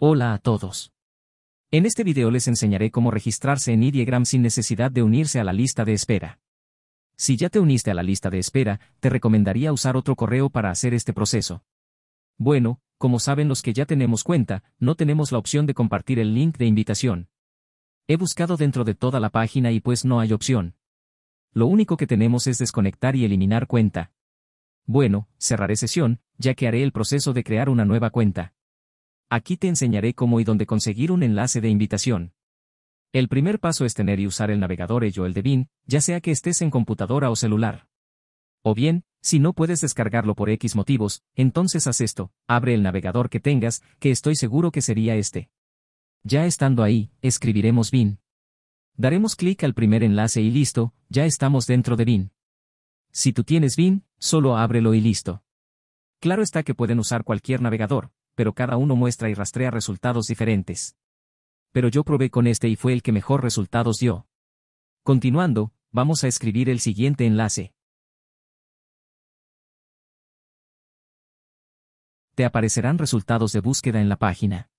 Hola a todos. En este video les enseñaré cómo registrarse en Ideagram sin necesidad de unirse a la lista de espera. Si ya te uniste a la lista de espera, te recomendaría usar otro correo para hacer este proceso. Bueno, como saben los que ya tenemos cuenta, no tenemos la opción de compartir el link de invitación. He buscado dentro de toda la página y pues no hay opción. Lo único que tenemos es desconectar y eliminar cuenta. Bueno, cerraré sesión, ya que haré el proceso de crear una nueva cuenta. Aquí te enseñaré cómo y dónde conseguir un enlace de invitación. El primer paso es tener y usar el navegador ello el de BIN, ya sea que estés en computadora o celular. O bien, si no puedes descargarlo por X motivos, entonces haz esto, abre el navegador que tengas, que estoy seguro que sería este. Ya estando ahí, escribiremos BIN. Daremos clic al primer enlace y listo, ya estamos dentro de BIN. Si tú tienes BIN, solo ábrelo y listo. Claro está que pueden usar cualquier navegador, pero cada uno muestra y rastrea resultados diferentes. Pero yo probé con este y fue el que mejor resultados dio. Continuando, vamos a escribir el siguiente enlace. Te aparecerán resultados de búsqueda en la página.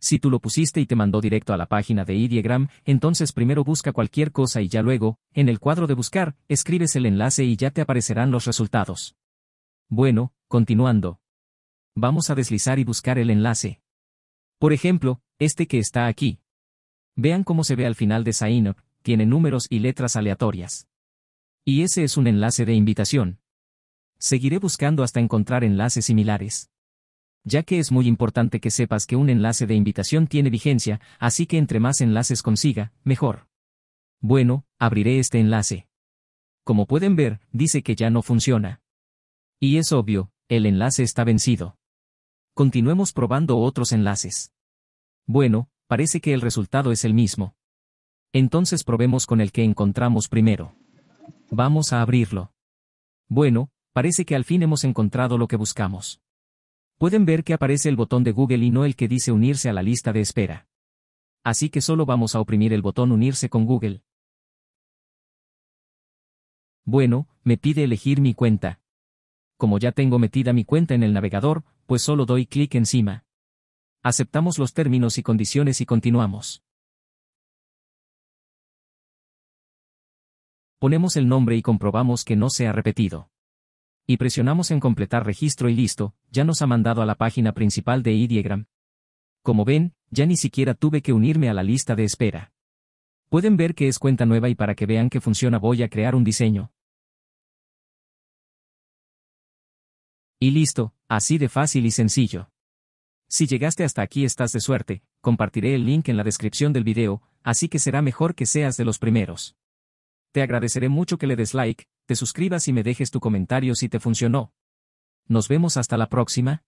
Si tú lo pusiste y te mandó directo a la página de iDiagram, entonces primero busca cualquier cosa y ya luego, en el cuadro de buscar, escribes el enlace y ya te aparecerán los resultados. Bueno, continuando vamos a deslizar y buscar el enlace. Por ejemplo, este que está aquí. Vean cómo se ve al final de Zainab, tiene números y letras aleatorias. Y ese es un enlace de invitación. Seguiré buscando hasta encontrar enlaces similares. Ya que es muy importante que sepas que un enlace de invitación tiene vigencia, así que entre más enlaces consiga, mejor. Bueno, abriré este enlace. Como pueden ver, dice que ya no funciona. Y es obvio, el enlace está vencido. Continuemos probando otros enlaces. Bueno, parece que el resultado es el mismo. Entonces probemos con el que encontramos primero. Vamos a abrirlo. Bueno, parece que al fin hemos encontrado lo que buscamos. Pueden ver que aparece el botón de Google y no el que dice unirse a la lista de espera. Así que solo vamos a oprimir el botón unirse con Google. Bueno, me pide elegir mi cuenta. Como ya tengo metida mi cuenta en el navegador, pues solo doy clic encima. Aceptamos los términos y condiciones y continuamos. Ponemos el nombre y comprobamos que no se ha repetido. Y presionamos en completar registro y listo, ya nos ha mandado a la página principal de iDiagram. Como ven, ya ni siquiera tuve que unirme a la lista de espera. Pueden ver que es cuenta nueva y para que vean que funciona voy a crear un diseño. Y listo, así de fácil y sencillo. Si llegaste hasta aquí estás de suerte, compartiré el link en la descripción del video, así que será mejor que seas de los primeros. Te agradeceré mucho que le des like, te suscribas y me dejes tu comentario si te funcionó. Nos vemos hasta la próxima.